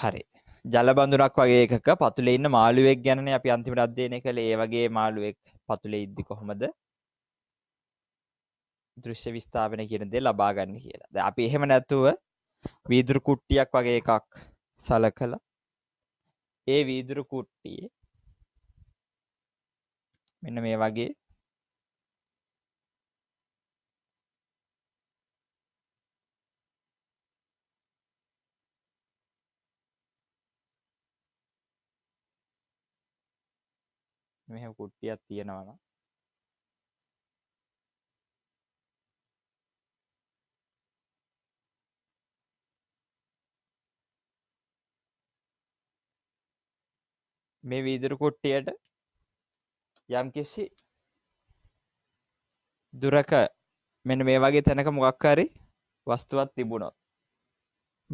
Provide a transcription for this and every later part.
හරි ජලබඳුරක් වගේ එකක පතුලේ ඉන්න මාළුවෙක් ගැන අපි අන්තිමට අධ්‍යයනය කළ ඒ වගේ මාළුවෙක් පතුලේ ඉද්දි කොහොමද දෘශ්‍ය විස්ථාපන කියන දේ ලබා ගන්න කියලා. දැන් අපි එහෙම නැතුව වීදුරු කුට්ටියක් වගේ එකක් සලකලා ඒ වීදුරු කුට්ටියේ මෙන්න මේ වගේ මෙහෙම කුට්ටියක් තියෙනවනම් මේ වීදුරු කුට්ටියට යම්කිසි දුරක මෙන්න මේ වගේ තැනක මොකක්කාරි වස්තුවත් තිබුණොත්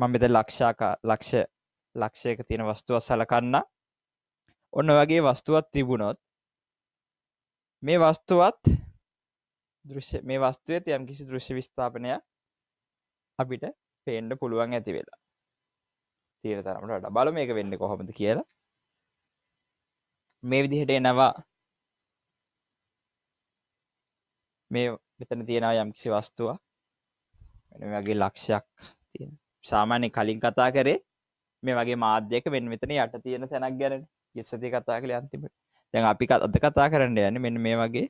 මම මෙත ලක්ෂාකා ලක්ෂ ලක්ෂයක තියෙන වස්තුව සලකන්න ඔන්න වගේ වස්තුවත් තිබුණොත් මේ වස්තුවත් දෘෂ්‍ය මේ වස්තුවත යම් කිසි දෘෂ්‍ය විස්ථාපනයක් අපිට පේන්ඩ පුළුවන් ඇති වෙලා තීර තරමට වඩ බල මේක වෙන්න කොහොමද කියලා මේ විදිහට එනවා මේ මෙතන තියෙනවා යම් කිසි වස්තුව වගේ ලක්ෂයක් තියෙන සාමාන්‍ය කලින් කතා කරේ මේ වගේ මාධ්‍යයක වෙන් මෙතන යට තියෙන සැනක් ගැන ගෙස්සදේ කතා කළ අන්තිම දැන් අපිත් අද කතා කරන්න යන මෙන්න මේ වගේ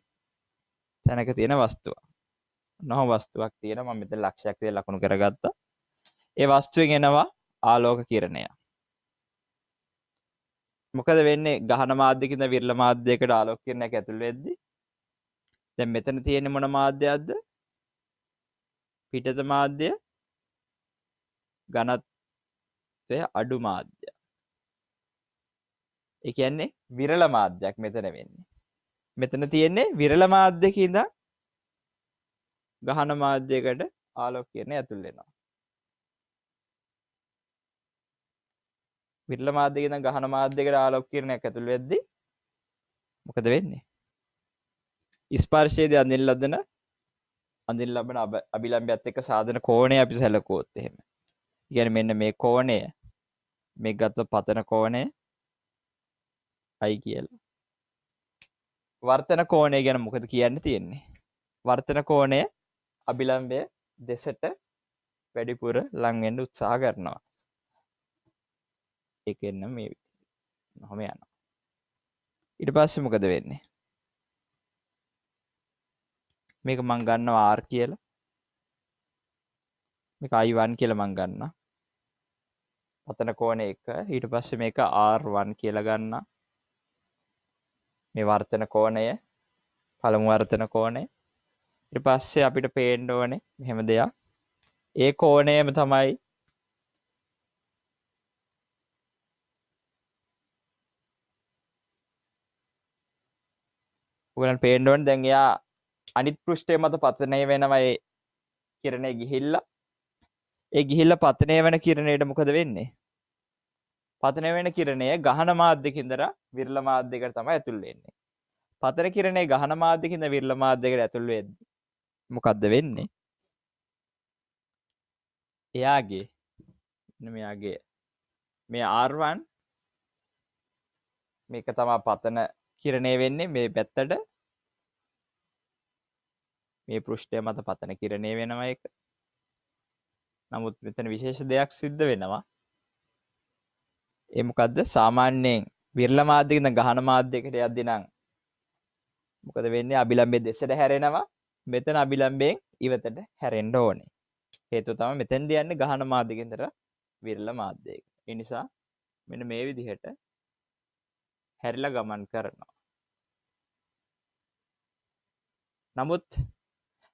තැනක තියෙන වස්තුව නොහ වස්තුවක් තියෙන ම මෙත ලක්ෂයක්තිය ලකුණු කරගත්තා ඒ වස්තුවෙන් එනවා ආලෝක කිරණය මොකද වෙන්නේ ගහන මාධ්‍යකින්ද විරල මාධ්‍යයකට ආලෝක කරන එක ඇතුළ වෙද්දි දැ මෙතන තියෙන මොන මාධ්‍යයක්ද පිටත මාධ්‍ය ගනත්වය අඩු මාධ්‍ය එකන්නේ විරල මාධ්‍යයක් මෙතන වෙන්නේ මෙතන තියෙන්නේ විරල මාධ්‍යකින්ද ගහන මාධ්‍යකට ආලෝක කියන ඇතුල් වෙනවා විරල මාධ්‍යකින්ද ගහන මාධ්‍යකට ආලෝක කිරණයක් ඇතුල් වෙද්දි මොකද වෙන්නේ ස්පර්ශයේදී අඳින්න ලදන අඳින්න ලබන අභිලම්බයත් එක්ක සාධන කෝණය අපි සැලකුවොත් එහෙම. කියන්නේ මෙන්න මේ කෝණය මේ ගත්ත පතන කෝණය අයි කියල් වර්තන කෝනය ගැන මොකද කියන්න තියෙන්නේ වර්තන කෝනය අභිලම්බය දෙසට වැඩිපුර ලංෙන්ඩ උත්සා කරනවා එකන්න මේ නොහොම යන ඉට පස්ස මොකද වෙන්නේ මේක මං ගන්න ආර් කියල මේ අයිවන් කියල මං ගන්න පතන කෝන එක ඊට පස්ස මේක ආර්වන් කියල ගන්නා මේ වර්තන කෝණය පළමු වර්තන කෝණය ඊට පස්සේ අපිට පේන්න ඕනේ මෙහෙම දෙයක් ඒ කෝණයම තමයි ඔයගලන් පේන්න ඕනේ දැන් එයා අනිත් පෘෂ්ඨය මත පතනය වෙනවා ඒ කිරණේ ගිහිල්ලා ඒ ගිහිල්ලා පතනය වෙන කිරණයට මොකද වෙන්නේ පතන වෙන කිරණය ගහන මාධ්‍යකින්දර විරල මාධ්‍යකට තම ඇතුල් වෙන්නේ. පතන කිරණේ ගහන මාධ්‍යකින්ද විරල මාධ්‍යකට ඇතුල් වෙද්දි මොකද්ද වෙන්නේ? එයාගේ මෙයාගේ මේ R1 මේක තමයි පතන කිරණය වෙන්නේ මේ පැත්තට මේ පෘෂ්ඨය මත පතන කිරණය වෙනවා එක. නමුත් මෙතන විශේෂ දෙයක් සිද්ධ වෙනවා. ඒ මොකද්ද සාමාන්‍යයෙන් විරල මාධ්‍යකින් ගහන මාධ්‍යයකට යද්දී නම් මොකද වෙන්නේ අභිලම්බයේ දෙසට හැරෙනවා මෙතන අභිලම්බයෙන් ඉවතට හැරෙන්න ඕනේ හේතුව තමයි මෙතෙන් දියන්නේ ගහන මාධ්‍යකින්තර විරල මාධ්‍යයක ඒ නිසා මෙන්න මේ විදිහට හැරිලා ගමන් කරනවා නමුත්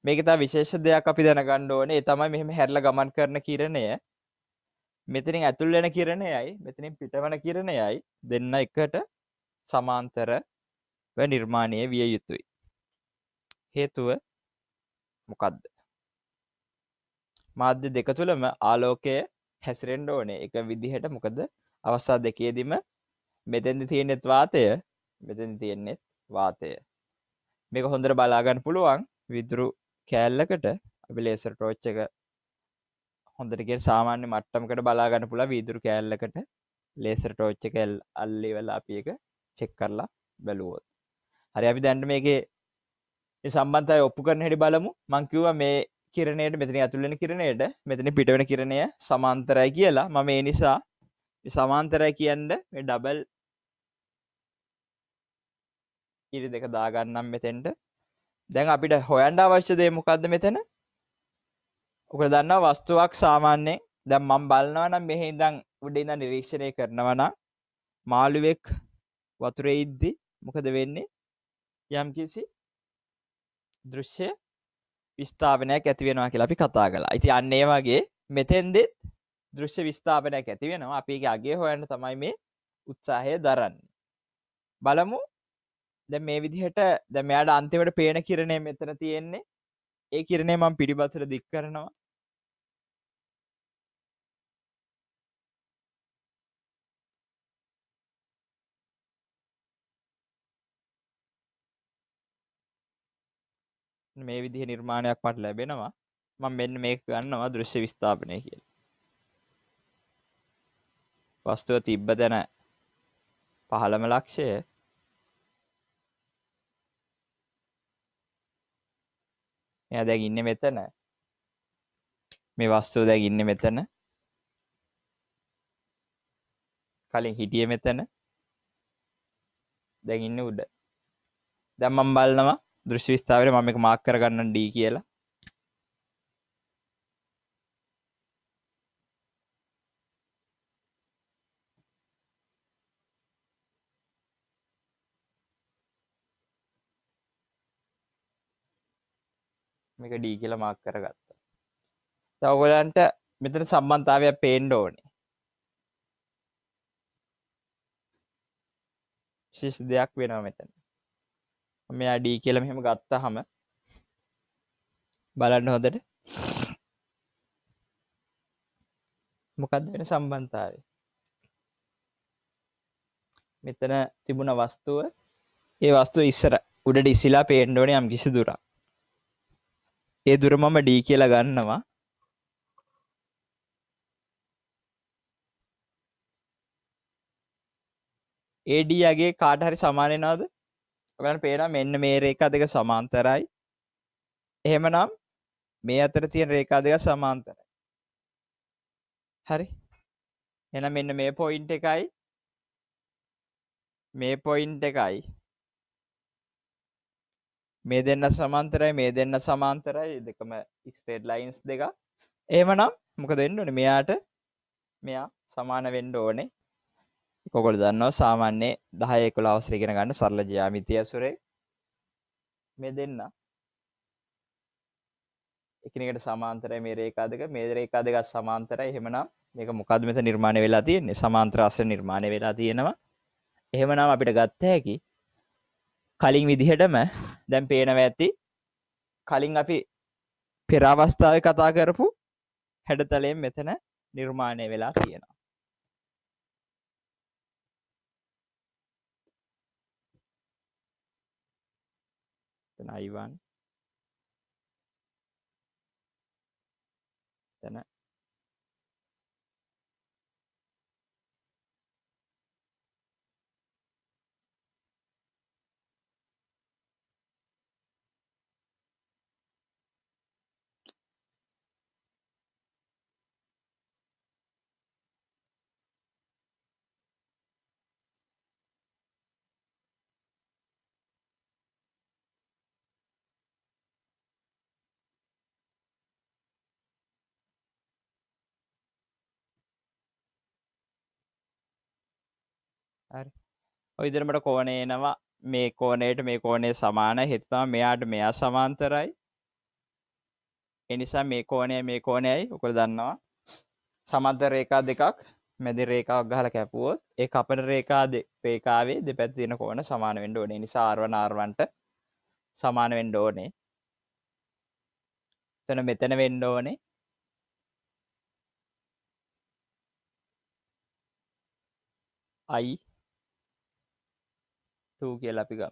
මේක තව විශේෂ දෙයක් අපි දැනගන්න ඕනේ ඒ තමයි මෙහෙම හැරිලා ගමන් කරන කිරණය මෙතනින් ඇතුල් වෙන කිරණයයි මෙතනින් පිටවන කිරණයයි දෙන්න එකට සමාන්තර නිර්මාණය විය යුතුයි. හේතුව මොකක්ද. මාධ්‍ය දෙක තුළම ආලෝකය හැසිරෙන්ඩ ඕනේ එක විදිහට මොකද අවස්සා දෙකේදීම මෙතැදි තියෙන්නෙත් වාතය මෙතැදි තියෙන්නෙත් වාතය මේක හොඳර බලාගන්න පුළුවන් විදුරු කෑල්ලකට අපි ලේසර් ටෝච්චක හොඳටගේ සාමාන්‍ය මට්ටමකට බලාගන්න පුළ වීදුරු කෑල්ලකට ලේසර ටෝච්ච කැල් අල්ලි වෙලා අපි එක චෙක් කරලා බැලුවෝත් හරි අපි දැන්ට මේකේ සම්බන්ධය ඔප්පු කරන හෙඩි බලමු මංකිව මේ කිරණයට මෙතන ඇතුළෙන කිරණයට මෙතන පිටවෙන කිරණය සමාන්තරයි කියලා මම ඒ නිසා සමාන්තරයි කියන්න මේ ඩබල් ඉරි දෙක දාගන්නම් මෙතෙන්ට දැන් අපිට හොයන්ඩ අවශ්‍ය දේ මොකක්ද මෙතන ඔක දන්න වස්තුවක් සාමාන්‍යයෙන් දැම් මම් බලනවා නම් මෙහෙ දං උඩේද නිරීක්ෂණය කරනවන මාළුවෙක් වතුර ඉද්දි මොකද වෙන්නේ යම්කිසි දෘශ්‍ය විස්ථාපනයක් ඇතිවෙනවා කියලා අපි කතා කලා අයිති අන්නේ වගේ මෙතෙන්දෙත් දෘශ්‍ය විස්ථාපනයක් ඇතිවෙනවා අපි අගේ හොයන්න තමයි මේ උත්සාහය දරන්න බලමු දැ මේ විදිහට දැමයාට අන්තිමට පේන කිරණය මෙතන තියෙන්නේ ඒ කිරණේ මං පිඩිබසර දික් කරනවා මේ විදිහ නිර්මාණයක් මට ලැබෙනවා මම මෙන්න මේක ගන්නවා දෘශ්‍ය විස්ථාපනය කියල වස්තුව තිබ්බ දැන පහළම ලක්ෂය එය දැන් ඉන්න මෙතන මේ වස්තුව දැන් ඉන්න මෙතන කලින් හිටිය මෙතන දැන් ඉන්න උඩ දැන් මම බලනවා දෘෂ්‍ය විස්ථාවර මම එක මාක් කරගන්න ඩී කියලා මේක ඩී කියල මාක් කරගත්ත තවගොලන්ට මෙතන සම්බන්ධාවයක් පේන්ඩ ඕනේ ශිෂ් දෙයක් වෙනවා මෙතන මෙයා ඩී කියලම හෙම ගත්තා හම බලන්න හොඳට මොකක්ද වෙන සම්බන්තාව මෙතන තිබුණ වස්තුව ඒ වස්තු ඉස්සර උඩට ඉසිලා පේන්ඩෝන යම් කිසි දුර ඒ දුර මම ඩී කියලා ගන්නවා ඒඩියගේ කාට හරි සමානය නාද ඔගලන් පේන මෙන්න මේ රේකා දෙක සමාන්තරයි එහෙමනම් මේ අතර තියෙන රේකා දෙක සමාන්තරයි හරි එන මෙන්න මේ පොයින්් එකයි මේ පොයින්් එකයි මේ දෙන්න සමන්තරයි මේ දෙන්න සමාන්තරයි දෙකම ස්ටේඩ් ලයින්ස් දෙක ඒමනම් මොක දෙන්න ඕන මෙයාට මෙයා සමාන වෙන්ඩ ඕනේ කොගොල දන්නවා සාමාන්‍ය දහයකුල අවසරගෙන ගන්න සරල ජයාමිතිය ඇසුරේ මේ දෙන්න එකනකට සමාන්තරය මේ රේකාදක මේ රේකාදක සමාන්තර එහෙමනම් මේක මොකද මෙත නිර්මාණය වෙලා තියෙන්නේ සමාන්ත්‍රාස නිර්මාණය වෙලා තියෙනවා එහෙමනම් අපිට ගත්ත හැකි කලින් විදිහටම දැන් පේනව ඇති කලින් අපි පෙරවස්ථාව කතා කරපු හැඩතලයෙන් මෙතන නිර්මාණය වෙලා තියෙනවා Then I1. Then ඉදිරමට කෝනේනවා මේ කෝනයට මේ කෝනේ සමාන හිත්තා මෙයාට මෙයා සමාන්තරයි එනිසා මේ කෝනය මේ කෝනයයි උකර දන්නවා සමන්ත රේකා දෙකක් මැදි රේකාවක් ගහල කැපුවොත් ඒ අපට රේකා රේකාවේ දෙපැත්තින කෝන සමාන වෙන්ඩ ඕනේ නිසාර්වනාර්වන්ට සමාන වෙන්ඩ ඕනේ තන මෙතන වෙන්ඩ ඕනේ අයි තු කියලා අපි ගමු.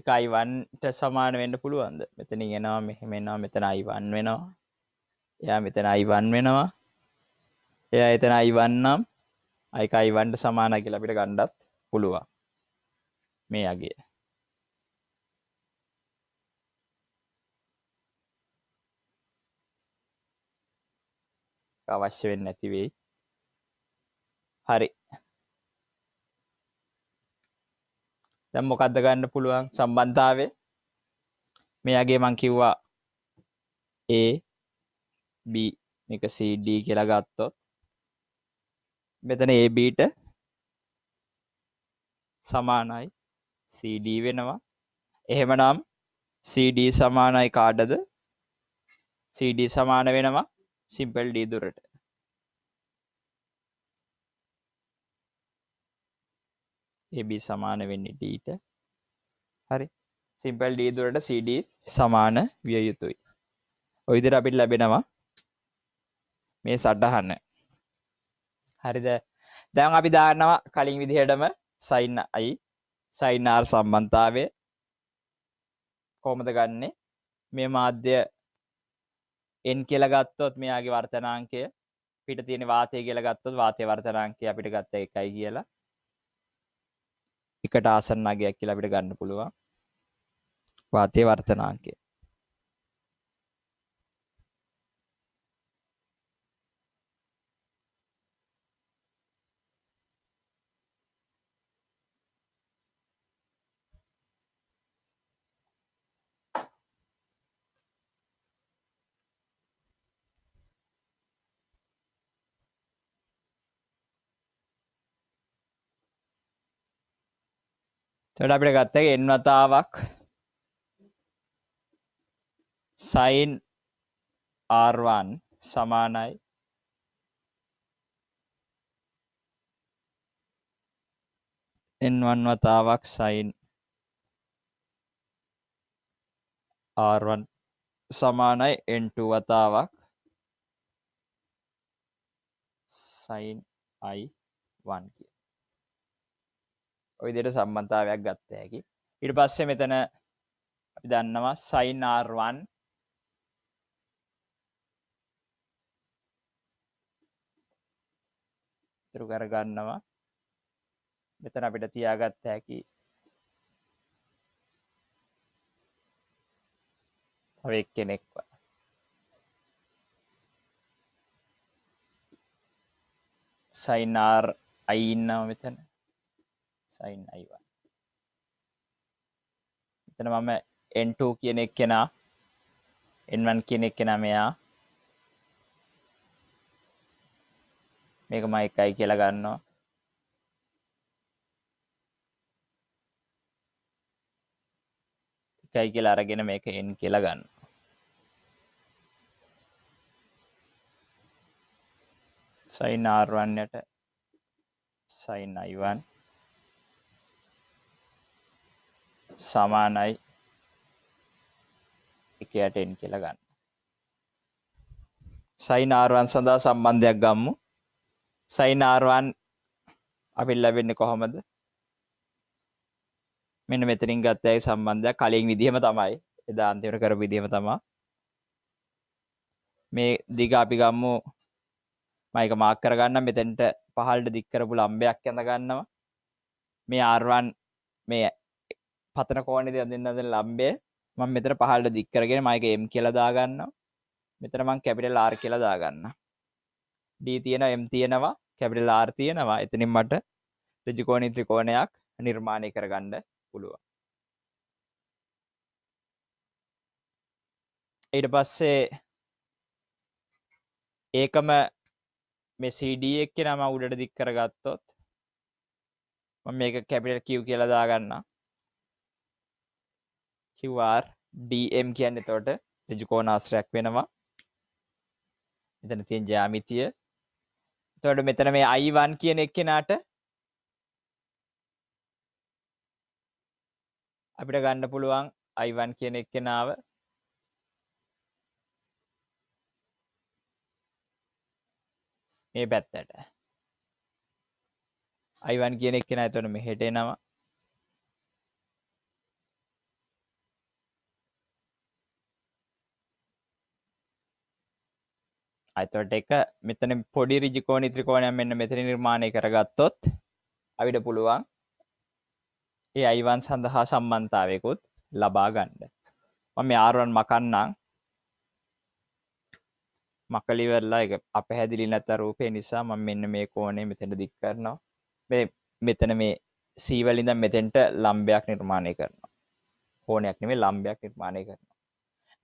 එක අයිවන්ට සමාන වෙන්න පුළුවන්ද මෙතන ගෙනවා මෙහෙම එනවා මෙතන අයිවන් වෙනවා එයා මෙතන අයිවන් වෙනවා එයා එතන අයිවන්නම් අයික අයිවන්ට සමාන කියලා අපිට ගණ්ඩත් පුළුවන් මේ අගය අවශ්‍ය වෙන්න ඇතිවෙයි හරි දැම් මොකක්ද ගන්න පුළුවන් සම්බන්ධාවේ මෙයාගේ මං කිව්වා ඒ B එක CD කියලා ගත්තොත් මෙතන ABට සමානයි CD වෙනවා එහෙමනම් CD සමානයි කාටද CD සමාන වෙනවා සිම්පල් D දුරට AB සමාන වෙන්නේ D ට හරි සිම්පල් D දුරට CD සමාන විය යුතුයි. ඔය විදිහට අපිට ලැබෙනවා මේ සටහන. හරිද? දැන් අපි දානවා කලින් විදිහටම sin i සයිනාර් සම්බන්ධතාවය කොහොමද ගන්නේ මේ මාධ්‍ය එන් කියලා ගත්තොත් මෙයාගේ වර්තනාංකය පිට තියෙන වාතය කියලා ගත්තොත් වාතය වර්තනාංකය අපිට ගත්ත එකයි කියලා එකට ආසන්න අගයක් කියලා අපිට ගන්න පුළුවන් වාතය වර්තනාංකය තොට අපිට ගත්ත එක එන්වතාවක් සයින් ආර්වන් සමානයි එන්වන් වතාවක් සයින් ආර්වන් සමානයි එන්ටු වතාවක් සයින් අයි වන් කිය ඔයිදයට සම්බන්ධාවයක් ගත්ත හැකි ඉට පස්සේ මෙතන දන්නවා සයිනාර්වන් තුරු කරගන්නවා මෙතන අපිට තියාගත්ත හැකි තවක් කෙනෙක්ව සයිනාර් අයින්නාව මෙතන සයින් අයිවන් එතන මම එන්ටූ කියන එක් කෙනා එන්වන් කියන එක් කෙනා මෙයා මේක ම එකයි කියලා ගන්නවා එකයි කියලා අරගෙන මේක එන් කියලා ගන්න සයින් ආර්වන්නට සයින් අයිවන් සමානයි එකයටෙන් කියල ගන්න සයින් ආර්වන් සඳහා සම්බන්ධයක් ගම්මු සයින් ආර්වන් අපිල් ලැබෙන්නේ කොහොමද මෙන්න මෙතරින් ගත්තයි සම්බන්ධයක් කලින් විදිහම තමයි එදා අන්තිමට කර විදිහම තමා මේ දිග අපි ගම්මු මයික මාක් කරගන්න මෙතැන්ට පහල්ට දික්කරපු ලම්බයක් ඇඳ ගන්නවා මේ ආර්වන් මේ පතන කෝනි දෙ දෙන්නද ලම්බේ මං මෙතර පහල්ට දික්කරගෙන මයික එම් කියලදාගන්න මෙතර මං කැපිටල් ආර් කියලදාගන්න ඩී තියෙන එම් තියෙනවා කැපිටල් ආර් තියෙනවා එතනින් මට රජිකෝනි ත්‍රිකෝණයක් නිර්මාණය කරගන්න පුළුව ඊට පස්සේ ඒකම මේ CD එක්ක නම උඩට දික් කරගත්තොත් මම මේක කැපිටල් Q කියලා දාගන්නා QR DM කියන්න එතවට රජුකෝන ආශ්‍රයක් වෙනවා එතන තියෙන් ජාමිතිය තොට මෙතන මේ අයිවන් කියන එක්කෙනාට අපිට ගණ්ඩ පුළුවන් අයිවන් කියන එක්කෙනාව මේ පැත්තට අයිවන් කියන එක්කෙන එතොන මෙහෙට එනවා අතවට එක මෙතන පොඩි රිජිකෝනි ත්‍රිකෝණයක් මෙන්න මෙතන නිර්මාණය කරගත්තොත් අපිට පුළුවන් ඒ අයිවන් සඳහා සම්බන්ධතාවයකුත් ලබා ගන්න මම ආරුවන් මකන්නම් මකලිවරලා එක අපහැදිලි නැත රූපය නිසා මම මෙන්න මේ කෝණය මෙතන දික් කරනවා මේ මෙතන මේ සීවලින්ද මෙතෙන්ට ලම්බයක් නිර්මාණය කරනවා කෝණයක් නෙමේ ලම්බයක් නිර්මාණය කරනවා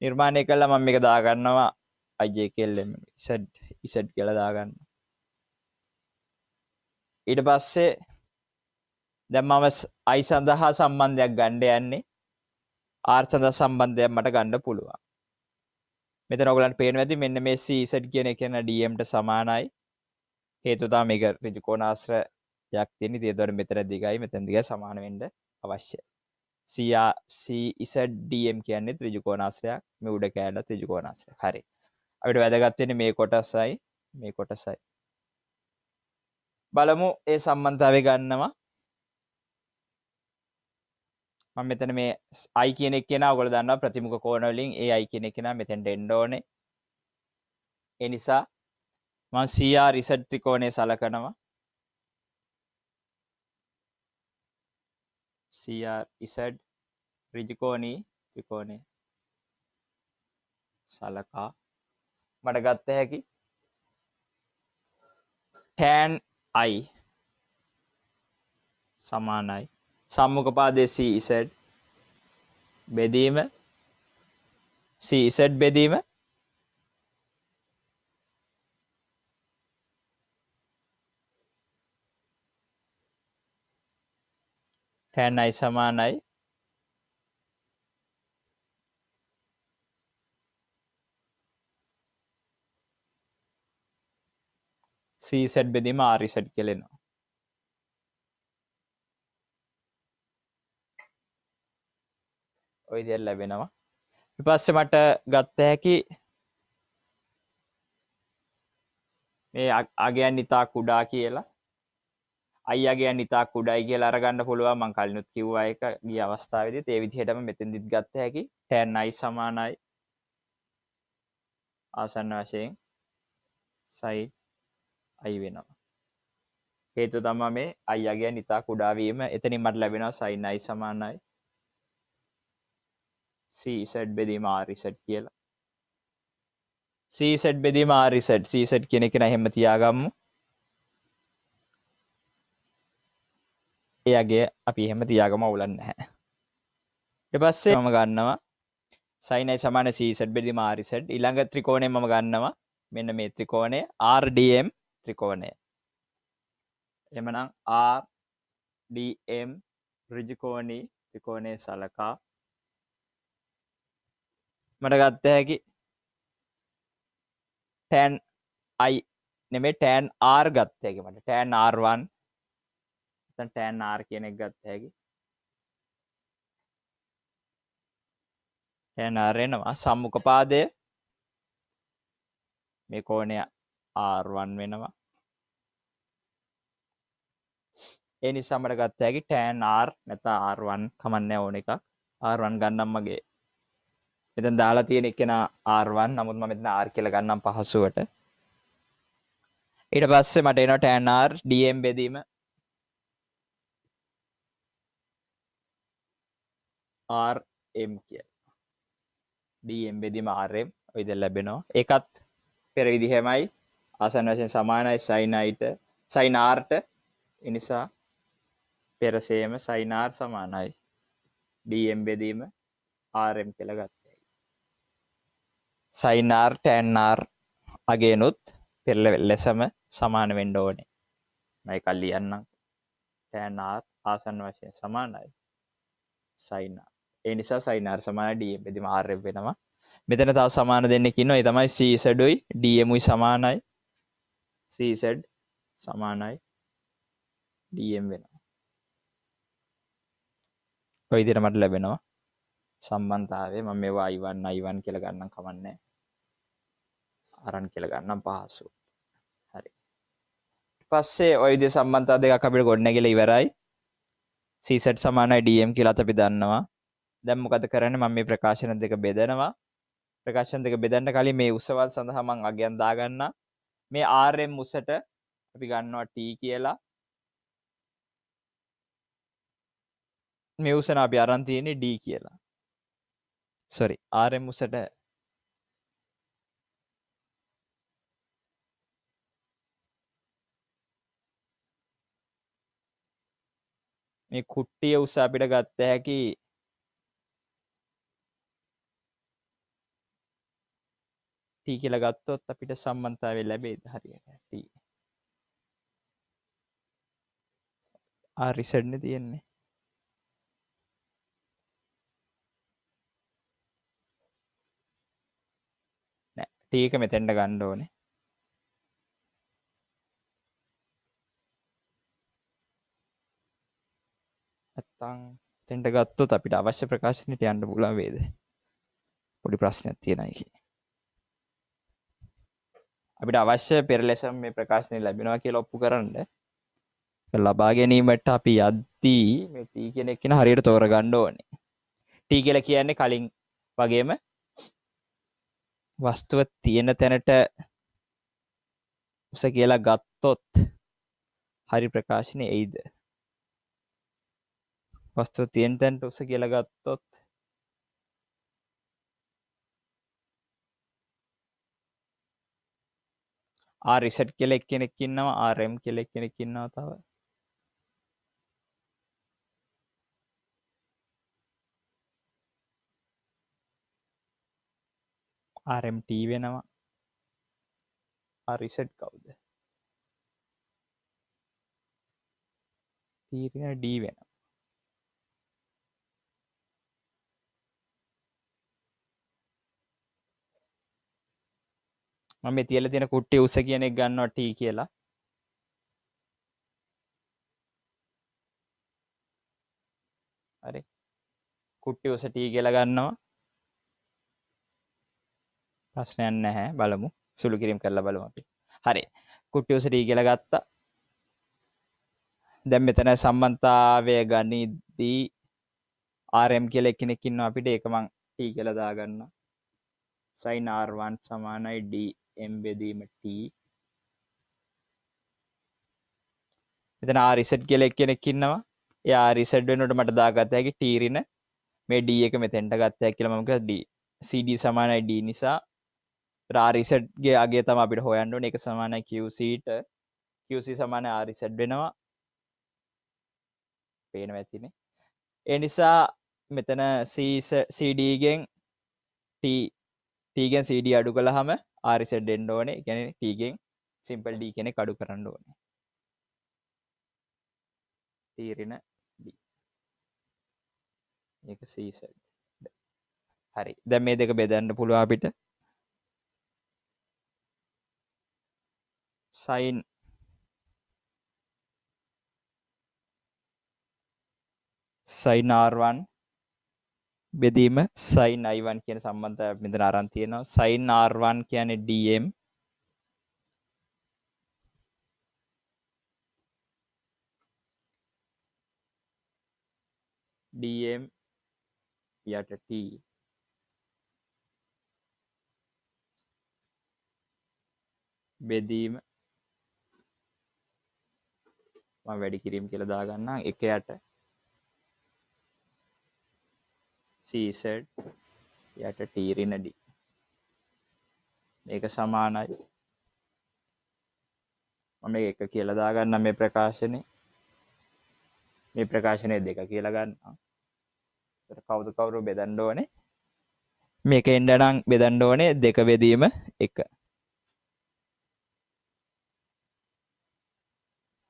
නිර්මාණය කළා මම මේක දාගන්නවා අජකල්ලම් ඉසඩ් ඉසඩ් කළදාගන්න ඊට පස්සේ දැම් මම අයි සඳහා සම්බන්ධයක් ගණ්ඩ යන්නේ ආර් සඳ සම්බන්ධයක් මට ගණ්ඩ පුළුවන් මෙත නොගලන් පේන ඇති මෙන්න මේ සීසට් කියන කියන ඩම්ට සමානයි හේතුතා මේක රිජිකෝනාශ්‍ර යක්තිනි තිේදොර මෙතර දිගයි මෙතැදිග සමානවෙන්ඩ අවශ්‍ය සයාසීඉසඩ්ඩම් කියන්නේ ත්‍රජිකෝනාශ්‍රයක් මේ උඩ කෑල්ල ත්‍රජිකෝනාශ්‍රය හරි අපිට වැදගත්වෙන මේ කොටසයි මේ කොටසයි බලමු ඒ සම්බන්ධාව ගන්නවා මම මෙතන මේ අයි කියනෙක් කියෙන ගොල දන්න ප්‍රතිමුක කෝනලින් ඒ අයි කියෙනෙ කෙන මෙතැන් ඩෙන්ඩෝන එනිසා මං සයා රිසට් ත්‍රිකෝණය සලකනවා ඉසඩ් රිජිකෝනී ත්‍රිකෝණය සලකා මට ගත්ත හැකි ටෑන් අයි සමානයි සම්මුකපාදේ සීසඩ් බෙදීම සීසඩ් බෙදීම ටැන් අයි සමානයි සීසැඩ් බෙදීම ආරිසැඩ් කෙලෙනවා ඔයි දෙල් ලැබෙනවා විපස්ස මට ගත්ත හැකි මේ අගයන් ඉතා කුඩා කියලා අයගේ නිතා කුඩයි කිය අරගන්න පුළුව මං කල්නුත් කිව්වා එක ගිය අවස්ථාවද ඒ විදිහටම මෙතන් දිත් ගත්ත හැකි ටැන්නයි සමානයි ආසන්න වශයෙන් සයිට් අයි වෙනවා හේතු තම මේ අයියගේ නිතා කුඩාවීම එතනින් මට ලැබෙනවා සයින්නයි සමානයි සීසට් බෙදීම ආරිසට් කියලා සීසට් බෙදීම ආරිසට් සීසට් කෙනෙ කෙන හෙම තියාගම්මු එයගේ අපි එහෙම තියාගම උලන්න හැ පස්සේ මම ගන්නවා සයිනයි සමාන සීසට් බෙදි මාරිසට් ඉළඟ ත්‍රිකෝණය මම ගන්නවා මෙන්න මේ ත්‍රිකෝණය RDM ත්‍රිකෝණය. එමනම් R DM ඍජුකෝණී ත්‍රිකෝණය සලකා මට ගත්ත හැකි tan i නෙමෙයි tan r ගත්ත හැකි මට tan r1 නැත්නම් tan r කියන එක ගත්ත හැකි tan r එනවා සම්මුඛ පාදය මේ කෝණය ආර්වන් වෙනවා ඒ නිසාමට ගත්ත හැකි ටෑන් ආර් නැත ආර්වන් කමන්න ඕන එකක් ආර්වන් ගන්නම් මගේ එතන් දාලා තියෙන එකෙන ආර්වන් නමුත් ම මෙතන ආර් කියල ගන්නම් පහසුවට ඊට පස්සේ මට එන ටෑන්ආර් ඩම් බෙදීම ආම් කිය ඩම් බෙදීම ආරම් ඔයිද ලැබෙනවා එකත් පෙර විදිහෙමයි ආසන් වශයෙන් සමානයි සයිනයිට සයිනාර්ට එනිසා පෙරසේම සයිනාර් සමානයි ඩම් බෙදීම ආරම් කෙළ ගත්තයි සයිනාර් ටෑන්නාර් අගේනුත් පෙරල ලෙසම සමාන වෙන්ඩ ඕනේ මයි කල්ලි යන්නම් ටෑන්නාර් ආසන් වශයෙන් සමානයි සයිනා එනිසා සයිනාර් සමාන ඩම් බෙදිම ආරෙම් වෙනවා මෙතන තව සමාන දෙන්න කින්න තමයි සීසඩුයි ඩියමුයි සමානයි සීසඩ් සමානයි ඩම් වෙනවා ඔයිදිර මට ලැබෙනවා සම්බන්ධාවේ ම මේවා අයිවන්න අයිවන් කියලගන්නම් කමන්නේ අරන් කියලගන්නම් පහසු හරි පස්සේ ඔයිද සම්බන්තා දෙක අපිට ගොඩ්නැගෙල ඉවරයි සීසට් සමානයි ඩම් කියලත අපි දන්නවා දැම්මකද කරන මම මේ ප්‍රකාශන දෙක බෙදෙනවා ප්‍රකාශන දෙක බෙදන්න කලින් මේ උත්සවල් සඳහා මං අගයන් දාගන්නා මේ ආරෙන් මුසට අපි ගන්නවා ටී කියලා මෙවසන අපි අරන් තියෙන ඩ කියලා සොරි ආරෙන් මුසට මේ කුට්ටිය උස අපිට ගත්ත හැකි ටී කියල ගත්තොත් අපිට සම්බන්තාව ලැබේද හරියට ට ආරිසඩ්න තියෙන්නේ ටීක මෙතැන්ට ගණ්ඩ ඕන ඇත්තං තෙන්ට ගත්තොත් අපිට අවශ්‍ය ප්‍රකාශනයට යන්න පුලන් වේද පොඩි ප්‍රශ්නයක් තියෙනයි කිය අපිට අවශ්‍ය පෙරලෙසම් මේ ප්‍රකාශනය ලැබෙනවා කිය ලොප්පු කරන්න ලබා ගැනීමට අපි අද්දී ටී කෙනෙක් කියෙන හරියට තෝරගණ්ඩ ඕනේ ටී කියල කියන්නේ කලින් වගේම වස්තුව තියෙන තැනට උස කියලා ගත්තොත් හරි ප්‍රකාශනය එයිද වස්තුව තියෙන් තැන්ට උස කියලා ගත්තොත් ආරිසට් කෙලෙක් කෙනෙක් ඉන්නවා ආරම් කෙලෙක් කෙනෙක් ඉන්නවා තව ආරම්ට වෙනවා ආරිසට් කවුද තීරෙන ඩී වෙනවා මම තියල තියෙන කුට්ටි උස කියනෙක් ගන්නවා ටී කියලා හරි කුට්ටි උස ටී කියල ගන්නවා ප්‍රශ්නයන් නැහැ බලමු සුළු කිරම් කරලා බලමු අපි හරි කුට්ටි උස ටී කියල ගත්තා දැම් මෙතන සම්බන්තාවය ගනිද්දී ආරම් කියල එකෙනෙකින්න අපිට ඒකමං ටී කියලදාගන්න සයින් ආර්වන් සමානයි ඩී එම්බෙදීම T මෙතන R reset කියලා එක්කෙනෙක් ඉන්නවා එයා reset වෙනකොට මට දාගත්ත හැකි T රින මේ D එක මෙතෙන්ට ගත්ත හැකි කියලා මම කිව්වා D CD සමානයි D නිසා R reset ගේ අගය තමයි අපිට හොයන්න ඕනේ ඒක සමානයි QC ට QC සමානයි R reset වෙනවා පේනවා ඇතිනේ ඒ නිසා මෙතන CD ගෙන් T T ගෙන් CD අඩු කළාම ආරිසෙඩ් එන්ඩ ඕන ගැන ටීගෙන් සිම්පල් ඩී කෙනෙ කඩු කරන්න ඕන තීරෙන එක සීස හරි දැ මේ දෙක බෙදන්න පුළුව අපිට සයින් සයිනාර්වන් බෙදීම සයින් අයිවන් කියන සම්බන්ධ මෙතන අරන් තියෙනවා සයින් R1 කියන්නේ DM DM යට T බෙදීම මම වැඩි කිරීම කියලා දාගන්නම් එක යට she said යට තීරෙන D මේක සමානයි මම එක කියලා දාගන්න මේ ප්‍රකාශනේ මේ ප්‍රකාශනය දෙක කියලා ගන්න කවුද කවුරු බෙදන්න ඕනේ මේක එන්ඩනම් බෙදන්න ඕනේ දෙක බෙදීම එක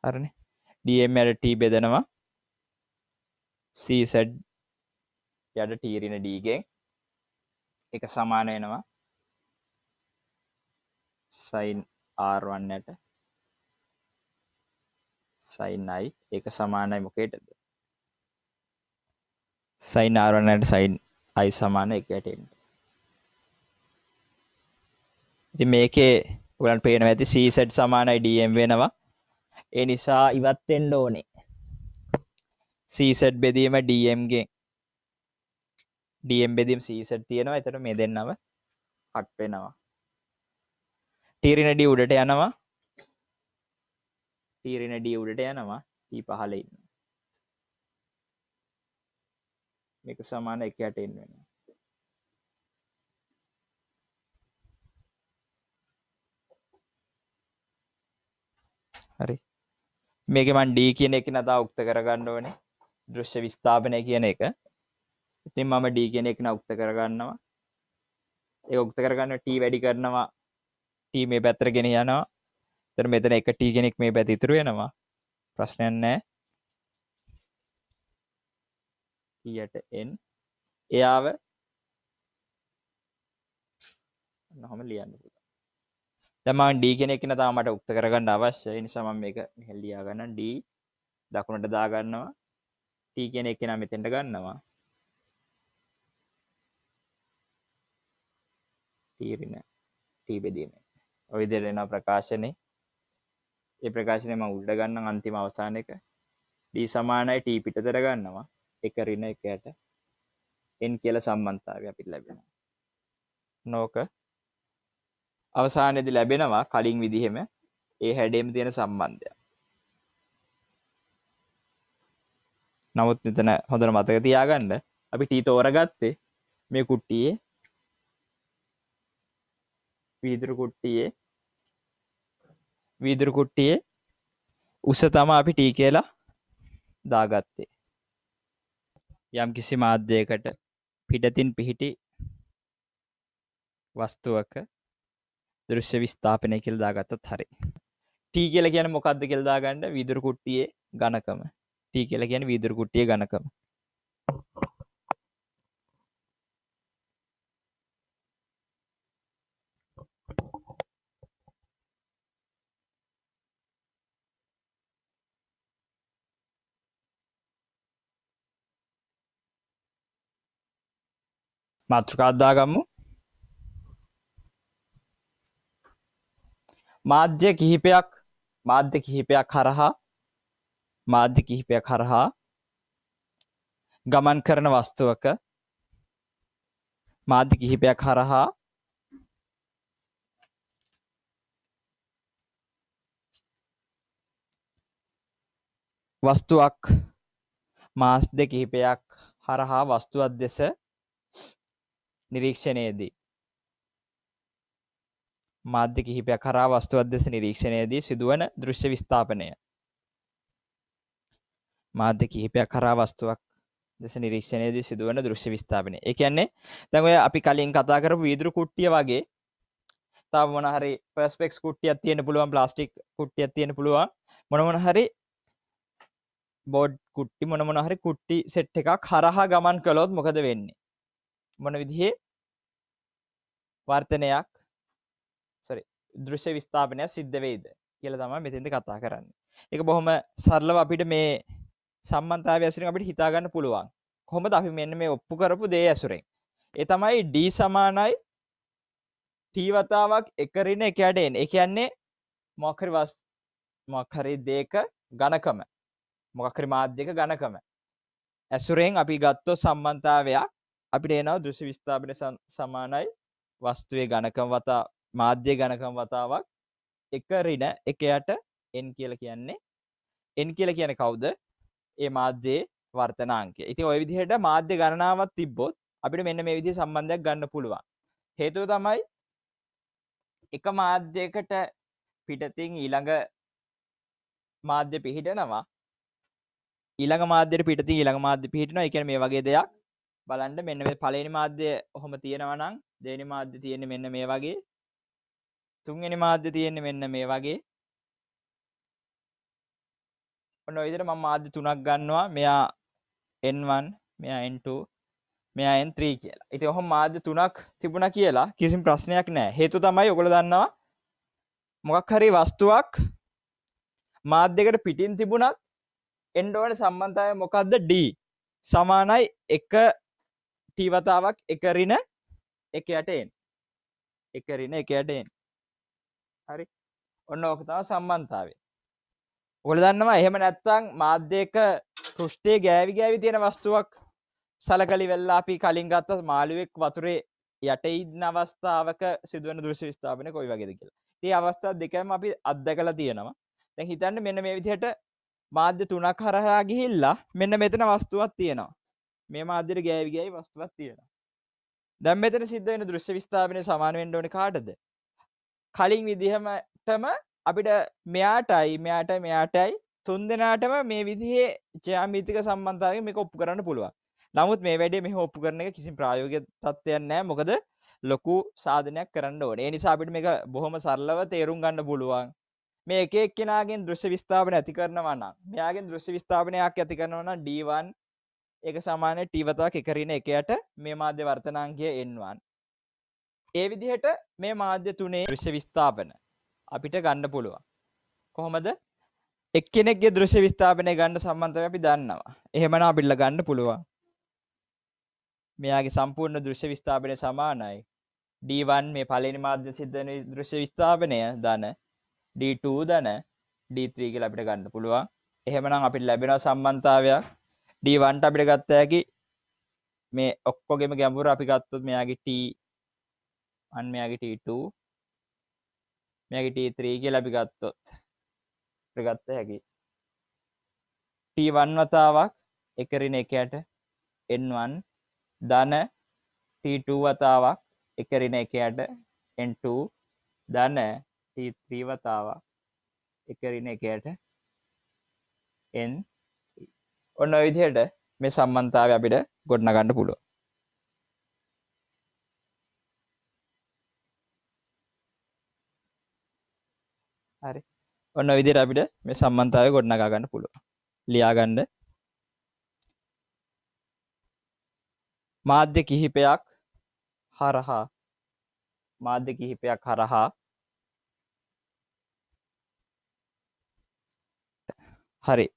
හරණ ඩMLT බෙදනවා සීසඩ් යට ටීරෙන ඩීගෙන් එක සමානයනවා සයින් ආර්වන්නට සයින්යි එක සමානයි මොකේටද සයින් ආරන්නට සයින් අයි සමාන එකටෙන් ඉති මේකේ ගලන් පේන ඇති සීසට් සමානයි ඩම් වෙනවා ඒ නිසා ඉවත්තෙන්ඩ ඕනේ සීසට් බෙදීම ඩම්ගෙන් ඩම් බෙදම් සීසට තියෙනවා එතට මේ දෙන්නව හට්වෙනවා ටීරිනඩිය උඩට යනවා ටීරිනඩිය උඩට යනවා ඊ පහල ඉන්න මේක සමාන එක අටෙන් වෙන හරි මේක මන් ඩී කියන එක නතා උක්ත කරගන්න ඕනේ දෘශ්‍ය විස්ථාපනය කියන එක ඉතින් මම ඩී කෙනෙක් නඋක්ත කරගන්නවා ඒ උක්ත කරගන්න ටී වැඩි කරනවා ටී මේ පැත්තර ගෙන යනවා තර මෙතන එක ටී කෙනෙක් මේ පැති ඉතුරු වෙනවා ප්‍රශ්නයන් නෑ ඊයට එන් එයාව නොහම ලියන්න තමන් ඩී කෙනෙක් න තාමට උක්ත කරගන්න අවශ්‍ය නිසාම මේක හෙල්ලියා ගන්න ඩී දකුණට දාගන්නවා ටී කෙනෙක් කෙන මෙතෙන්ට ගන්නවා තීරණ ටීබෙදීමෙන් ඔය දෙරෙන ප්‍රකාශනය ඒ ප්‍රකාශනයම උඩ ගන්න අන්තිම අවසාන එක ඩී සමානයි ටී පිට දරගන්නවා එකරින එකට එන් කියල සම්බන්තාව අපිට ලැබෙන නෝක අවසානයද ලැබෙනවා කලින් විදිහෙම ඒ හැඩේම තියෙන සම්බන්ධය නමුත් මෙතන හොඳර මතක තියාගන්න අපි ටී තෝරගත්තේ මේ කුට්ටියේ වීදුරු කුට්ටියේ වීදුරු කුට්ටියේ උස තම අපි ටී කියලා දාගත්තේ යම් කිසි මාධ්‍යයකට පිටතින් පිහිටි වස්තුවක දෘශ්‍ය විස්ථාපනය කියල් දාගත්තත් හරි ටී කියල කියන මොකක්ද කෙල්දාගන්න විදුරු කුට්ටියේ ගණකම ටී කියල ගැන විදුරු කුට්ටිය ගණකම මාතෘකාදාගම්මු මාධ්‍ය කිහිපයක් මාධ්‍ය කිහිපයක් හරහා මාධ්‍ය කිහිපයක් හරහා ගමන් කරන වස්තුවක මාධ්‍ය කිහිපයක් හරහා වස්තුවක් මාස් දෙ කිහිපයක් හරහා වස්තුවක් දෙස නිරීක්ෂණයේදී මාධ්‍ය කිහිපයක් හරහා වස්තුවක් දෙස නිරීක්ෂණයේදී සිදුවන දෘශ්‍ය විස්ථාපනය මාධ්‍ය කිහිපයක් හරහා වස්තුවක් දෙස නිරීක්ෂණයේදී සිදුවන දෘශ්‍ය විස්ථාපනය. ඒ කියන්නේ දැන් ඔය අපි කලින් කතා කරපු වීදුරු කුට්ටිය වගේ තව මොන හරි පර්ස්පෙක්ස් කුට්ටියක් තියෙන්න පුළුවන් ප්ලාස්ටික් කුට්ටියක් තියෙන්න පුළුවන් මොන මොන හරි බෝඩ් කුට්ටි මොන මොන හරි කුට්ටි සෙට් එකක් හරහා ගමන් කළොත් මොකද වෙන්නේ? මොන විදිහේ වර්තනයක් සොරි දෘශ්‍ය විස්ථාපනයක් සිද්ධ වෙයිද කියලා තමයි මෙතෙන්ද කතා කරන්න එක බොහොම සරලව අපිට මේ සම්බන්ධතාවය ඇසුරින් අපිට හිතාගන්න පුළුවන් කොහොමද අපි මෙන්න මේ ඔප්පු කරපු දේ ඇසුරෙන් ඒ තමයි D සමානයි T වතාවක් එකරින එකට එන. ඒ කියන්නේ මොකක් හරි වස් මොකක් හරි දෙයක ඝනකම මොකක් හරි මාධ්‍යයක ඝනකම ඇසුරෙන් අපි ගත්තොත් සම්බන්ධතාවයක් අපිට එනාව දෘෂ්‍ය විස්ථාපනය සමානයි වස්තුවේ ගණකම් වතා මාධ්‍ය ගණකම් වතාවක් එක රින එකයට එන් කියල කියන්නේ එන් කියල කියන කවුද ඒ මාධ්‍යයේ වර්තනාංකය ඉති ඔය විදිහට මාධ්‍ය ගණනාවත් තිබ්බොත් අපිට මෙන්න මේ විදි සම්බන්ධයක් ගන්න පුළුවන් හේතුව තමයි එක මාධ්‍යයකට පිටතින් ඊළඟ මාධ්‍ය පිහිටනවා ඊළඟ මාධ්‍යයට පිටතින් ඊළඟ මාධ්‍ය පිහිටනවා එකන මේ වගේ දෙයක් බලන්ඩ මෙන්න මේ පලනි මාධ්‍ය ඔහොම තියෙනවනං දේනි මාධ්‍ය තියෙන්නේ මෙන්න මේ වගේ තුන්ගනි මාධ්‍ය තියෙන්නේ මෙන්න මේ වගේ ඔන්න ඉදිර ම මාධ්‍ය තුනක් ගන්නවා මෙයා එන්වන් මෙයා එන්ට මෙයා එන්ත්‍රී කියලා ඉති ඔහොම මාධ්‍ය තුනක් තිබුණ කියලා කිසිම ප්‍රශ්නයක් නෑ හේතු තමයි ඔකොළ දන්නවා මොකක් හරි වස්තුවක් මාධ්‍යකට පිටින් තිබුණත් එන්ඩෝට සම්බන්ධය මොකක්ද ඩී සමානයි එක ටී වතාවක් එකරින එකයට එන් එකරින එකයට එන් හරි ඔන්න ඕකතාව සම්බන්තාවේ ඔල දන්නවා එහෙම නැත්තං මාධ්‍යක කෘෂ්ටේ ගෑවි ගෑවි තියෙන වස්තුවක් සලකලි වෙල්ලා අපි කලින් ගත්ත මාළුවෙක් වතුරේ යට ඉන්න අවස්ථාවක සිදුවන දුෘෂ ස්ථාපන කොයි වගේද කියලා ඒ අවස්ථා දෙකම අපි අත්දකලා තියෙනවා දැන් හිතන්න මෙන්න මේ විදිහට මාධ්‍ය තුනක් හරහා ගිහිල්ලා මෙන්න මෙතන වස්තුවක් තියෙනවා මේ මාධ්‍යයට ගෑවිගයි වස්තුවක් තියෙනවා දැම් මෙතන සිද්ධ වෙන දෘශ්‍ය විස්ථාපනය සමානුවෙන් ඕන කාටද කලින් විදිහමටම අපිට මෙයාටයි මෙයාට මෙයාටයි තුන් දෙනාටම මේ විදිහේ ජයාමිතික සම්බන්ධාවෙන් මේ ඔප්පු කරන්න පුළුවන් නමුත් මේ වැඩේ මෙහ ඔප්පු කරන එක කිසි ප්‍රායෝග තත්වයන් නෑ මොකද ලොකු සාධනයක් කරන්න ඕන ඒ නිසා අපිට මේක බොහොම සරලව තේරුම් ගන්න පුළුවන් මේ එකක් කෙනගෙන් දෘෂ්‍ය විස්ථාපන ඇති කරනවා නම් මෙයාගෙන් දෘෂ්‍ය විස්ථාපනයක් ඇති කරනවන ඩීවන් ඒක සාමාන්‍ය ටීවතාවක් එකරින එකයට මේ මාධ්‍ය වර්තනාංගය එන්වන්. ඒ විදිහට මේ මාධ්‍ය තුනේ දෘශ්‍ය විස්ථාපන අපිට ගන්න පුළුවන්. කොහොමද? එක්කෙනෙක්ගේ දෘශ්‍ය විස්ථාපනය ගන්න සම්බන්ධව අපි දන්නවා. එහෙමනම් අපිට ගන්න පුළුවන්. මෙයාගේ සම්පූර්ණ දෘශ්‍ය විස්ථාපනය සමානයි. D1 මේ පළවෙනි මාධ්‍ය සිද්ධන දෘශ්‍ය විස්ථාපනය ධන D2 ධන D3 කියලා අපිට ගන්න පුළුවන්. එහෙමනම් අපිට ලැබෙන සම්බන්ධතාවයක් ඩීවන්ට අපිට ගත්තයකි මේ ඔක්කොගෙම ගැඹුර අපි ගත්තුත් මෙයාගේ ට අන් මෙයාගේ ට මෙයාගේ ට3 කිය ලබි ගත්තොත් ප්‍රගත්ත හැකි ටවන් වතාවක් එකරින එකට එන්වන් ධන ට වතාවක් එකරින එකට එන්ට ධන ටීත්‍රී වතාවක් එකරින එකට එන් ඔන්න විදිහට මේ සම්බන්ධතාව අපිට ගොඩනගන්න පුළුව හරි ඔන්න විදිහට අපිට මේ සම්බන්ධතාවය ගොඩනගා ගන්න පුළුව ලියාගන්න මාධ්‍ය කිහිපයක් හරහා මාධ්‍ය කිහිපයක් හරහා හරි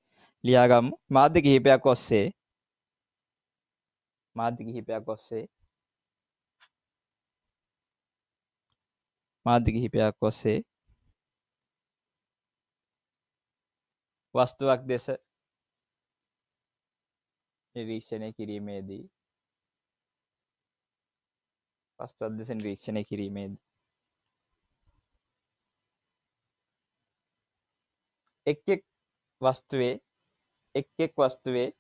ලියාගමු මාධ්‍ය කිහිපයක් ඔස්සේ මාධ්‍ය කිහිපයක් ඔස්සේ මාධ්‍ය කිහිපයක් ඔස්සේ වස්තුවක් දෙස නිරීක්ෂණය කිරීමේදී වස්තුවක් දෙස නිරීක්ෂණය කිරීමේදී එක් එක් වස්තුවේ එක් එක් වස්තුවේ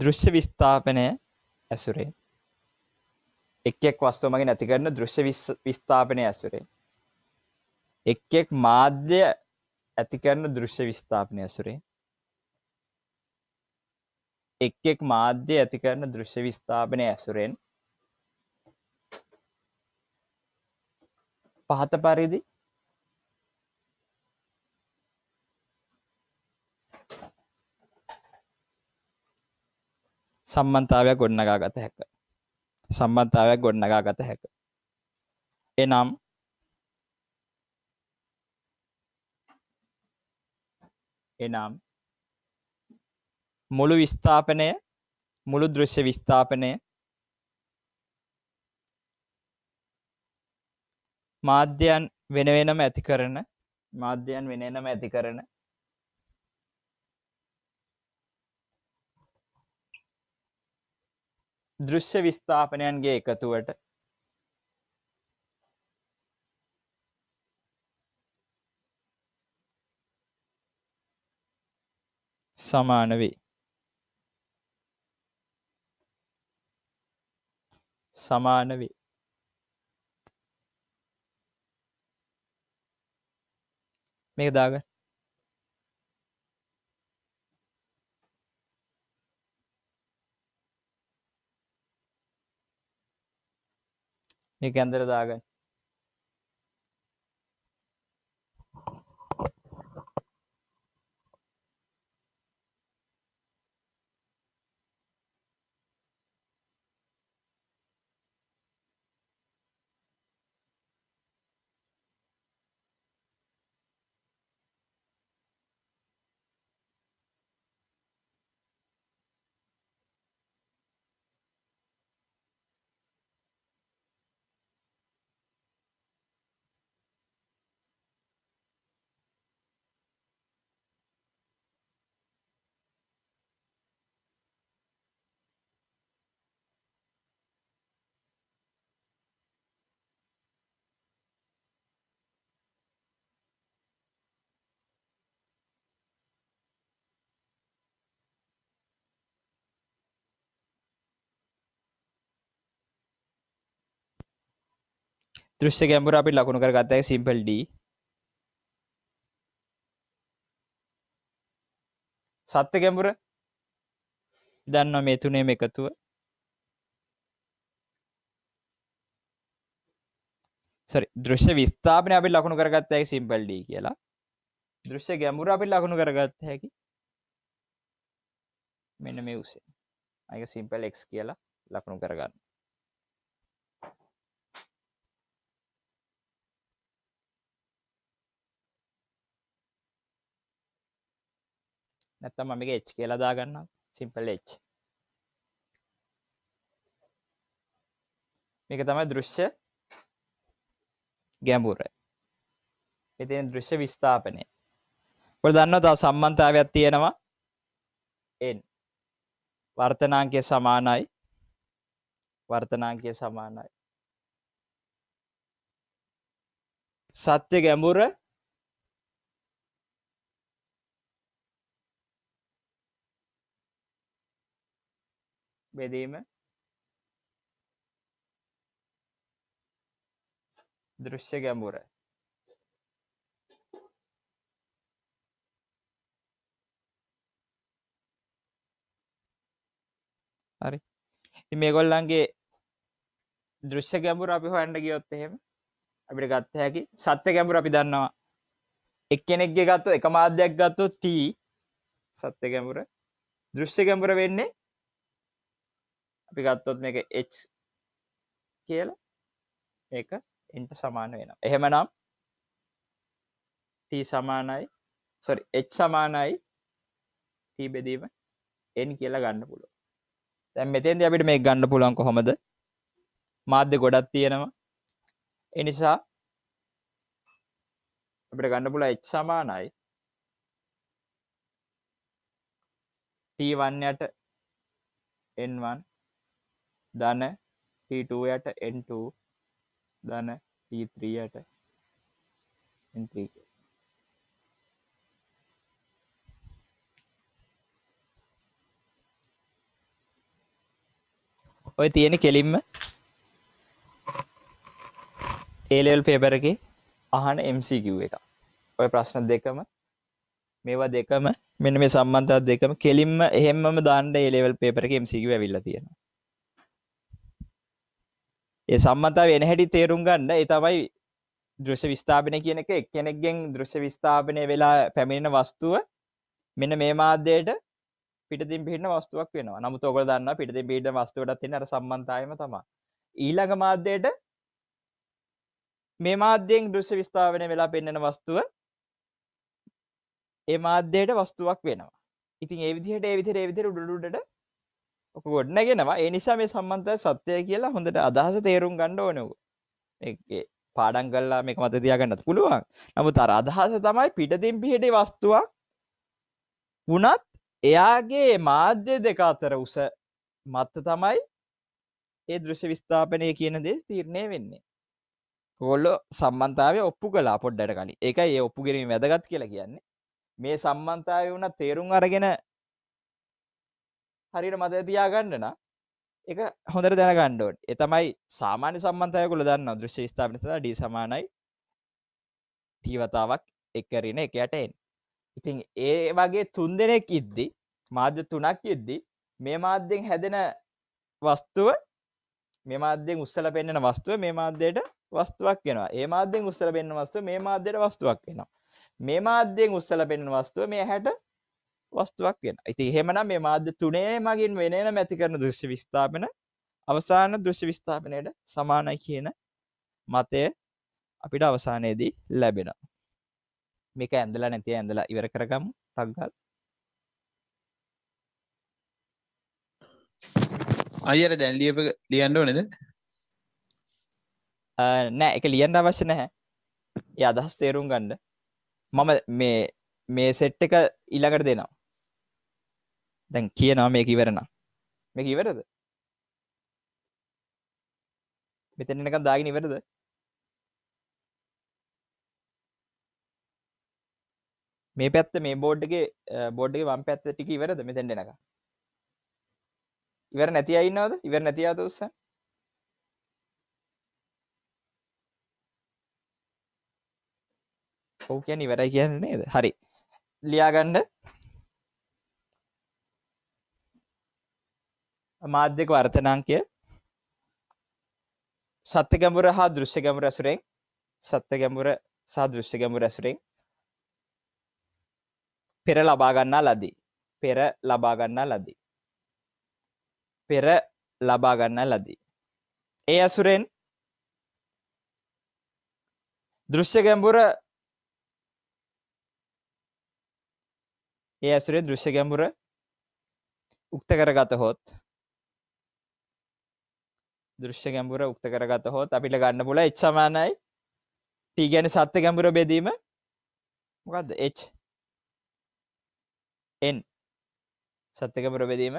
දෘශ්‍ය විස්ථාපනය ඇසුරේ එක් එක් වස්තුව මගින් ඇති කරන දෘශ්‍ය විස්ථාපනය ඇසුරේ එක් එක් මාධ්‍ය ඇති කරන දෘශ්‍ය විස්ථාපනය ඇසුරේ එක් එක් මාධ්‍ය ඇති කරන දෘශ්‍ය විස්ථාපනය ඇසුරෙන් පහත පරිදි සම්බන්තාවයක් ගොඩනගා ගත හැක සම්බන්තාවයක් ගොඩනගා ගත හැක එනම් එනම් මුළු විස්ථාපනය මුළු දෘශ්‍ය විස්ථාපනය මාධ්‍යයන් වෙනවෙනම ඇති කරන මාධ්‍යයන් වෙනනම ඇති කරන දෘශ්‍ය විස්ථාපනයන්ගේ එකතුවට සමාන වේ සමාන වේ meerdagen meerke andara daagan දෘෂ්‍ය ගැඹුර අපි ලකුණු කරගත්තයි සිම්පල් D සත්‍ය ගැඹුර දන්න මේ තුනේම එකතුව සරි දෘෂ්‍ය විස්ථාපනය අපි ලකුණු කරගත්ත හැකි සිම්පල් D කියලා දෘෂ්‍ය ගැඹුර අපි ලකුණු කරගත්ත හැකි මෙන්න මේ උසේ අයක සිම්පල් X කියලා ලකුණු කරගන්න නැත්තම් මම එක එච් කියලා දාගන්න සිම්පල් එච් මේක තමයි දෘශ්‍ය ගැඹුර ඉතින් දෘශ්‍ය විස්ථාපනය ඔය දන්නවා තව සම්බන්ධතාවයක් තියෙනවා n වර්තනාංකය සමානයි වර්තනාංකය සමානයි සත්‍ය ගැඹුර බෙදීම දෘශ්‍ය ගැඹුර හරි මේ ගොල්ලන්ගේ දෘශ්‍ය ගැඹුර අපි හොයන්ඩ ගියොත් එහෙම අපිට ගත්ත හැකි සත්‍ය ගැඹුර අපි දන්නවා එක් කෙනෙක්ගේ ගත්තු එක මාධ්‍යයක් ගත්තු ටී සත්‍ය ගැඹුර දෘශ්‍ය ගැඹුර වෙන්නේ අපි ගත්තොත් මේක එච් කියල ඒක ඉන්ට සමාන වෙන එහෙමනම් ට සමානයි සොරි එච් සමානයි ටී බෙදීම එන් කියලා ගන්න පුළුව තැම් මෙතෙන්ද අපිට මේ ගන්න පුළන් කොහොමද මාධ්‍ය ගොඩත් තියෙනවා එනිසා අපිට ගන්න පුල එච් සමානයි ටීවන්නයට එන්වන් ධන T2යට N2 ධන T3යට N3 ඔය තියෙන කෙලින්ම ඒලෙල් පේපර එක අහන MCQ එක ඔය ප්‍රශ්න දෙකම මේවා දෙකම මෙන්න මේ සම්බන්ධත් දෙකම කෙලින්ම එහෙමම දාන්න ඒලෙවල් පේපර එක MCQ ඇවිල්ලා තියෙනවා ඒ සම්බන්තාව එන හැටි තේරුම් ගන්න ඒ තමයි දෘෂ්‍ය විස්ථාපනය කියන එක එක්කෙනෙක්ගෙන් දෘෂ්‍ය විස්ථාපනය වෙලා පැමිණෙන වස්තුව මෙන්න මේ මාධ්‍යයට පිටතින් පිහින්න වස්තුවක් වෙනවා නමුත් ඔකල දන්න පිටතින් පිහිට වස්තුවටත් තියෙන අර සම්බන්තායම තමයි ඊළඟ මාධ්‍යයට මේ මාධ්‍යයෙන් දෘෂ්‍ය විස්ථාපනය වෙලා පෙන්වන වස්තුව ඒ මාධ්‍යයට වස්තුවක් වෙනවා ඉතින් ඒ විදිහට ඒ විදිහට ඒ විදිහට උඩුඩුඩට ගොඩ්නගෙනවා ඒ නිසා මේ සම්බන්ධ සත්‍යය කියලා හොඳට අදහස තේරුම් ගණ්ඩ ඕනක පාඩන් කල්ලා මේක මත තියාගන්නත් පුළුවන් නමු තර අදහස තමයි පිටතින් පිහිට වස්තුවක් වනත් එයාගේ මාධ්‍ය දෙක අතර උස මත්ත තමයි ඒ දෘෂ්‍ය විස්ථාපනය කියන දේ තීරණය වෙන්නේ කොල්ලො සම්බන්තාව ඔප්පු කලා පොඩ්ඩට කලින් එක ඒ ඔප්පු කිරීම වැදගත් කියලා කියන්නේ මේ සම්බන්තාව වුණ තේරුම් අරගෙන හරිට මත තියාගන්නන එක හොඳර දැනගණ්ඩුවට එතමයි සාමාන්‍ය සම්බන්ධයකුල දන්න දෘෂ්‍ය ස්ථාපනත ඩි සමානයි ටීවතාවක් එක්කරන එකයටෙන් ඉතින් ඒ වගේ තුන් දෙනෙක් ඉද්දි මාධ්‍ය තුනක් ඉද්දි මේ මාධ්‍යෙන් හැදෙන වස්තුව මේ මාධ්‍යෙන් උස්සල පෙන්න්නන වස්තුව මේ මාධ්‍යයට වස්තුවක් වෙනවා ඒ මාධ්‍යෙන් උස්සල පෙන්න්න වස්තුව මේ මාධ්‍යයට වස්තුවක් වෙනවා මේ මාධ්‍යෙන් උස්සල පෙන්න්න වස්තුව මේ හැට වස්තුවක් වෙන ඇති හෙමනම් මේ මාධ්‍ය තුනේ මගින් වෙනම ඇති කරන දෘෂ්‍ය විස්ථාපන අවසාන දෘෂ්‍ය විස්ථාපනයට සමානයි කියන මතය අපිට අවසානයේදී ලැබෙන මේක ඇඳලා නැති ඇඳලා ඉවර කරගම් ටක්ගල් අයර දැන් ලියප ලියන්න ඕනෙද නෑ එක ලියන්න අවශ්‍ය නැහැ ඒ අදහස් තේරුම් ගන්න මම මේ මේ සෙට් එක ඊළඟට දෙනවා දැන් කියනවා මේ කිවරන මේ කිවරද මෙතැනක දාගෙන ඉවරද මේ පැත්ත මේ බෝඩ්ගේ බෝඩ්ගේ වම් පැත්ත ටික ඉවරද මෙතැන් දෙනක ඉවර නැති අයින්නවද ඉවර නැති අද උස්ස ඔව් කියන්න ඉවරයි කියන්නේ නේද හරි ලියාගන්න මාධ්‍යක වර්තනාංකය සත්‍ය ගැඹුර හා දෘශ්‍ය ගැඹුර ඇසුරෙන් සත්‍ය ගැඹුර සහ දෘශ්‍ය ගැඹුර ඇසුරෙන් පෙර ලබාගන්නා ලදී පෙර ලබාගන්නා ලදී පෙර ලබාගන්නා ලදී ඒ ඇසුරෙන් දෘශ්‍ය ගැඹුර ඒ ඇසුරේ දෘශ්‍ය ගැඹුර උක්ත කරගත හොත් දෘෂ්‍ය ගැඹුර උක්ත කරගතහොත් අපිට ගන්න පුල එච්සමානයි ටී ගැන සත්‍ය ගැඹුර බෙදීම මොකක්ද එච් එන් සත්‍යකපුර බෙදීම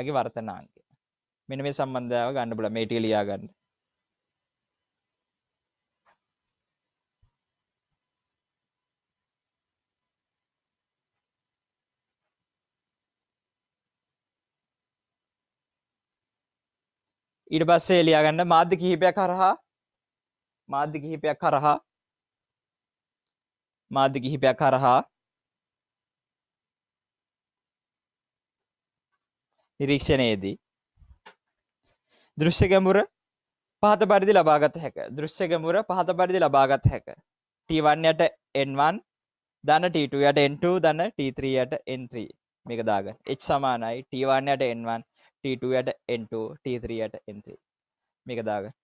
යගේ වර්තනාන්ගේ මෙන මේ සම්බන්ධාව ගන්න පුල මේටිය ලියා ගන්න ඊට පස්සේ එලියාගන්න මාධ්‍ය කිහිපයක් කරහා මාධ්‍ය කිහිපයක් කරහා මාධ්‍ය කිහිපයක් කරහා නිරීක්ෂණයේදී දෘශ්‍ය ගැඹුර පහත පරිදි ලබාගත හැක දෘශ්‍ය ගැඹුර පහත පරිදි ලබාගත හැක T1 යට N1 ධන T2 යට N2 ධන T3 යට N3 මේක දාගන්න H සමානයි T1 යට N1 T2 යට N2 T3 යට N3 මේක දාගන්න